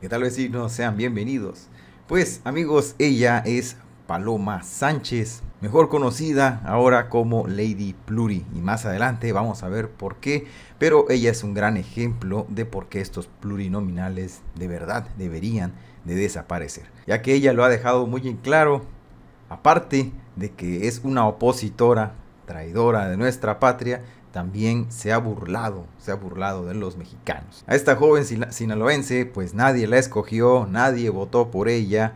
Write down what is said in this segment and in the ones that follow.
que tal vez si no sean bienvenidos. Pues amigos, ella es Paloma Sánchez, mejor conocida ahora como Lady Pluri. Y más adelante vamos a ver por qué, pero ella es un gran ejemplo de por qué estos plurinominales de verdad deberían de desaparecer. Ya que ella lo ha dejado muy en claro, aparte de que es una opositora traidora de nuestra patria, también se ha burlado, se ha burlado de los mexicanos. A esta joven sinaloense, pues nadie la escogió, nadie votó por ella.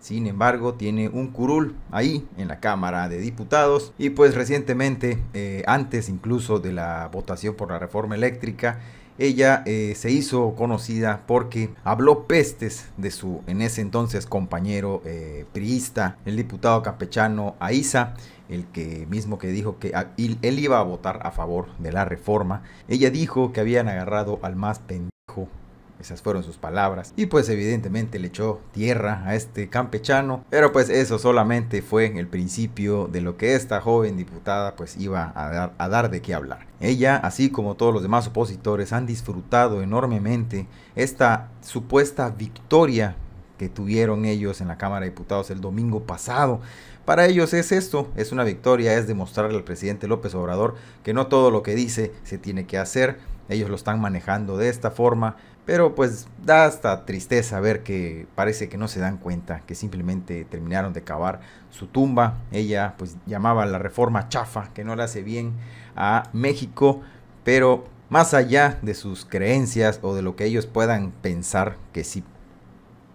Sin embargo, tiene un curul ahí en la Cámara de Diputados y pues recientemente, eh, antes incluso de la votación por la reforma eléctrica, ella eh, se hizo conocida porque habló pestes de su en ese entonces compañero eh, priista, el diputado campechano Aiza, el que mismo que dijo que ah, él iba a votar a favor de la reforma. Ella dijo que habían agarrado al más pendejo esas fueron sus palabras. Y pues evidentemente le echó tierra a este campechano. Pero pues eso solamente fue el principio de lo que esta joven diputada pues iba a dar, a dar de qué hablar. Ella, así como todos los demás opositores, han disfrutado enormemente esta supuesta victoria que tuvieron ellos en la Cámara de Diputados el domingo pasado. Para ellos es esto, es una victoria, es demostrarle al presidente López Obrador que no todo lo que dice se tiene que hacer. Ellos lo están manejando de esta forma, pero pues da hasta tristeza ver que parece que no se dan cuenta, que simplemente terminaron de cavar su tumba. Ella pues llamaba la reforma chafa, que no le hace bien a México, pero más allá de sus creencias o de lo que ellos puedan pensar que sí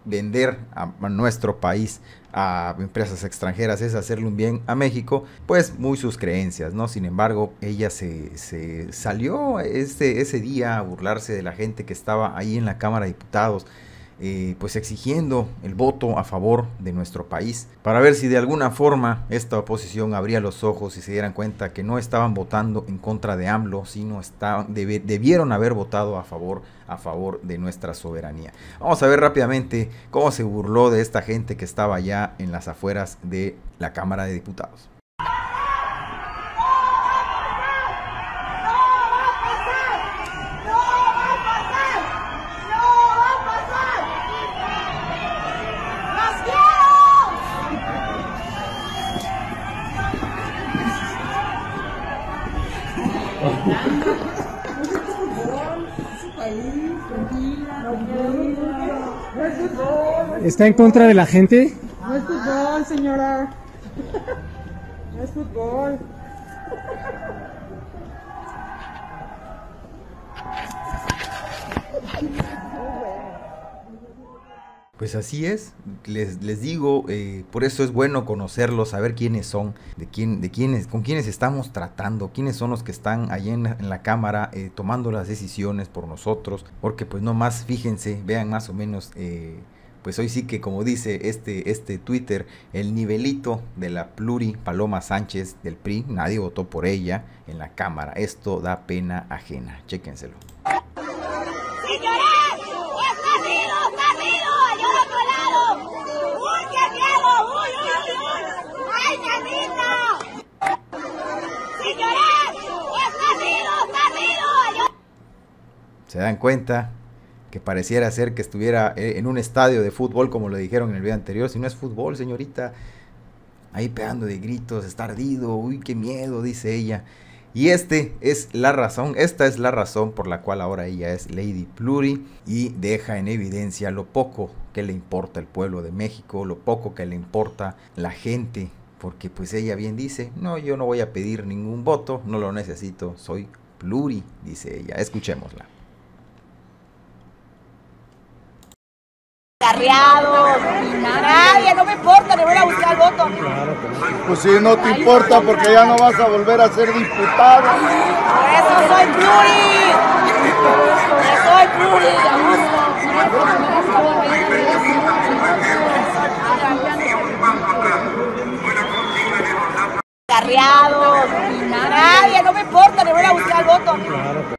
vender a, nuestro país a empresas extranjeras es hacerle un bien a México, pues muy sus creencias, ¿no? Sin embargo, ella se, se salió este ese día a burlarse de la gente que estaba ahí en la Cámara de Diputados eh, pues exigiendo el voto a favor de nuestro país para ver si de alguna forma esta oposición abría los ojos y se dieran cuenta que no estaban votando en contra de AMLO, sino debieron haber votado a favor, a favor de nuestra soberanía. Vamos a ver rápidamente cómo se burló de esta gente que estaba allá en las afueras de la Cámara de Diputados. feliz, tranquila, No ¿Está en contra de la gente? No es fútbol, señora. No es fútbol. Pues así es, les, les digo, eh, por eso es bueno conocerlos, saber quiénes son, de quién, de quiénes, con quiénes estamos tratando, quiénes son los que están ahí en, la cámara eh, tomando las decisiones por nosotros, porque pues no más, fíjense, vean más o menos, eh, pues hoy sí que como dice este, este Twitter, el nivelito de la pluri Paloma Sánchez del PRI, nadie votó por ella en la cámara, esto da pena ajena, chéquenselo. se dan cuenta que pareciera ser que estuviera eh, en un estadio de fútbol, como lo dijeron en el video anterior. Si no es fútbol, señorita, ahí pegando de gritos, está ardido, uy, qué miedo, dice ella. Y este es la razón, esta es la razón por la cual ahora ella es Lady Pluri y deja en evidencia lo poco que le importa el pueblo de México, lo poco que le importa la gente, porque pues ella bien dice, no, yo no voy a pedir ningún voto, no lo necesito, soy Pluri, dice ella. Escuchémosla. acarreados, nadie, no me importa, me voy a buscar el voto. Pues si no te importa porque ya no vas a volver a ser diputado. Por eso soy pluri, soy pluri, Acarreados.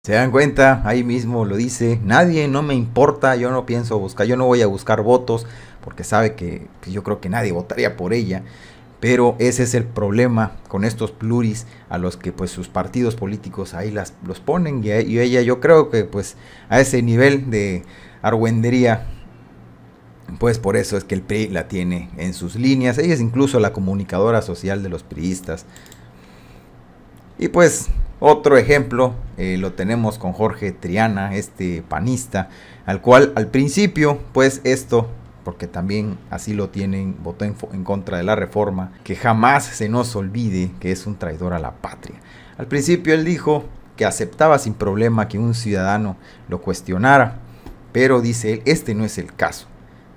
Se dan cuenta, ahí mismo lo dice, nadie, no me importa, yo no pienso buscar, yo no voy a buscar votos, porque sabe que yo creo que nadie votaría por ella. Pero ese es el problema con estos pluris a los que pues sus partidos políticos ahí las, los ponen y, y ella yo creo que pues a ese nivel de argüendería pues por eso es que el PRI la tiene en sus líneas. Ella es incluso la comunicadora social de los priistas. Y pues otro ejemplo eh, lo tenemos con Jorge Triana, este panista, al cual al principio, pues esto, porque también así lo tienen, votó en, en contra de la reforma, que jamás se nos olvide que es un traidor a la patria. Al principio él dijo que aceptaba sin problema que un ciudadano lo cuestionara, pero dice él, este no es el caso.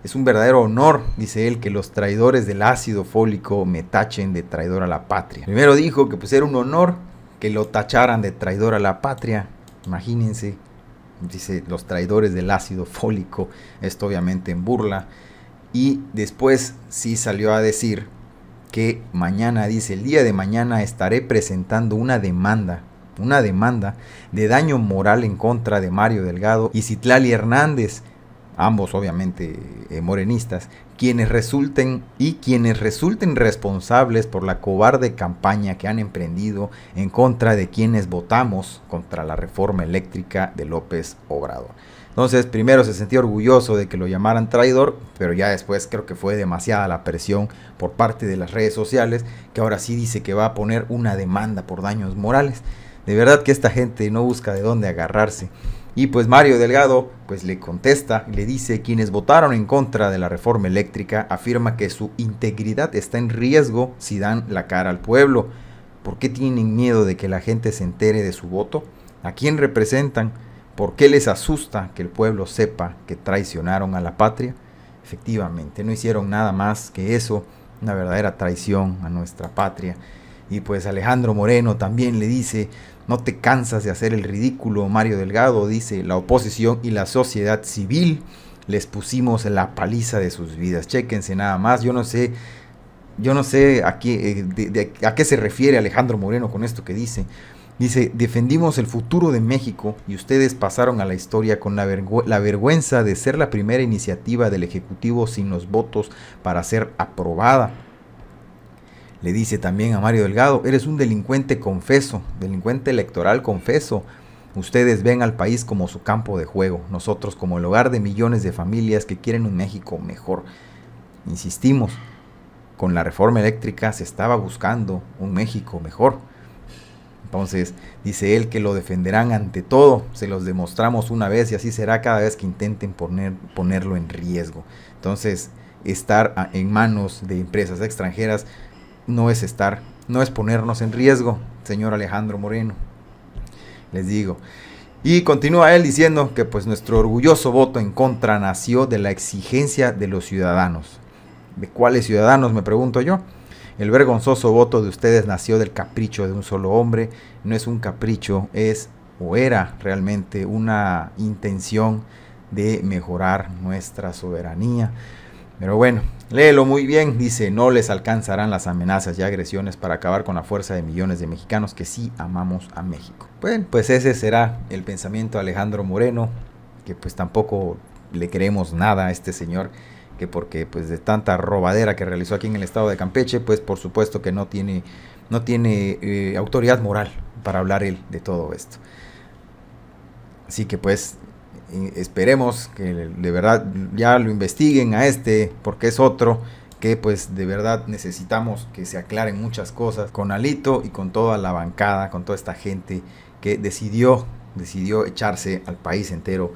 Es un verdadero honor, dice él, que los traidores del ácido fólico me tachen de traidor a la patria. Primero dijo que pues era un honor que lo tacharan de traidor a la patria. Imagínense, dice los traidores del ácido fólico, esto obviamente en burla. Y después sí salió a decir que mañana, dice, el día de mañana estaré presentando una demanda, una demanda de daño moral en contra de Mario Delgado y Citlali Hernández ambos obviamente eh, morenistas, quienes resulten y quienes resulten responsables por la cobarde campaña que han emprendido en contra de quienes votamos contra la reforma eléctrica de López Obrador. Entonces, primero se sentía orgulloso de que lo llamaran traidor, pero ya después creo que fue demasiada la presión por parte de las redes sociales, que ahora sí dice que va a poner una demanda por daños morales. De verdad que esta gente no busca de dónde agarrarse. Y pues Mario Delgado pues le contesta le dice quienes votaron en contra de la reforma eléctrica afirma que su integridad está en riesgo si dan la cara al pueblo. ¿Por qué tienen miedo de que la gente se entere de su voto? ¿A quién representan? ¿Por qué les asusta que el pueblo sepa que traicionaron a la patria? Efectivamente, no hicieron nada más que eso, una verdadera traición a nuestra patria. Y pues Alejandro Moreno también le dice, no te cansas de hacer el ridículo, Mario Delgado, dice la oposición y la sociedad civil. Les pusimos la paliza de sus vidas. Chéquense nada más. Yo no sé, yo no sé a qué, eh, a qué se refiere Alejandro Moreno con esto que dice. Dice, defendimos el futuro de México y ustedes pasaron a la historia con la, vergüenza de ser la primera iniciativa del Ejecutivo sin los votos para ser aprobada. Le dice también a Mario Delgado, eres un delincuente confeso, delincuente electoral confeso. Ustedes ven al país como su campo de juego, nosotros como el hogar de millones de familias que quieren un México mejor. Insistimos, con la reforma eléctrica se estaba buscando un México mejor. Entonces dice él que lo defenderán ante todo, se los demostramos una vez y así será cada vez que intenten poner, ponerlo en riesgo. Entonces estar en manos de empresas extranjeras no es estar, no es ponernos en riesgo, señor Alejandro Moreno. Les digo. Y continúa él diciendo que pues nuestro orgulloso voto en contra nació de la exigencia de los ciudadanos. ¿De cuáles ciudadanos me pregunto yo? El vergonzoso voto de ustedes nació del capricho de un solo hombre, no es un capricho, es o era realmente una intención de mejorar nuestra soberanía. Pero bueno, léelo muy bien, dice, no les alcanzarán las amenazas y agresiones para acabar con la fuerza de millones de mexicanos que sí amamos a México. Bueno, pues ese será el pensamiento de Alejandro Moreno, que pues tampoco le creemos nada a este señor, que porque pues de tanta robadera que realizó aquí en el estado de Campeche, pues por supuesto que no tiene, no tiene eh, autoridad moral para hablar él de todo esto. Así que pues esperemos que de verdad ya lo investiguen a este porque es otro que pues de verdad necesitamos que se aclaren muchas cosas con Alito y con toda la bancada, con toda esta gente que decidió, decidió echarse al país entero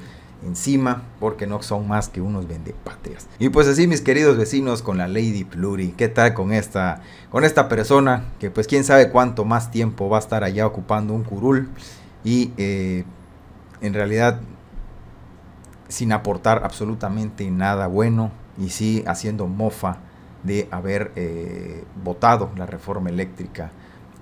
encima porque no son más que unos vendepatrias. Y pues así mis queridos vecinos con la Lady Pluri, ¿qué tal con esta con esta persona que pues quién sabe cuánto más tiempo va a estar allá ocupando un curul y eh, en realidad sin aportar absolutamente nada bueno y sí haciendo mofa de haber eh, votado la reforma eléctrica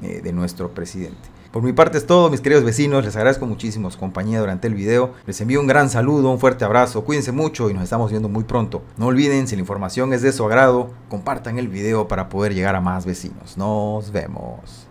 eh, de nuestro presidente. Por mi parte es todo, mis queridos vecinos, les agradezco muchísimo su compañía durante el video, les envío un gran saludo, un fuerte abrazo, cuídense mucho y nos estamos viendo muy pronto. No olviden, si la información es de su agrado, compartan el video para poder llegar a más vecinos. Nos vemos.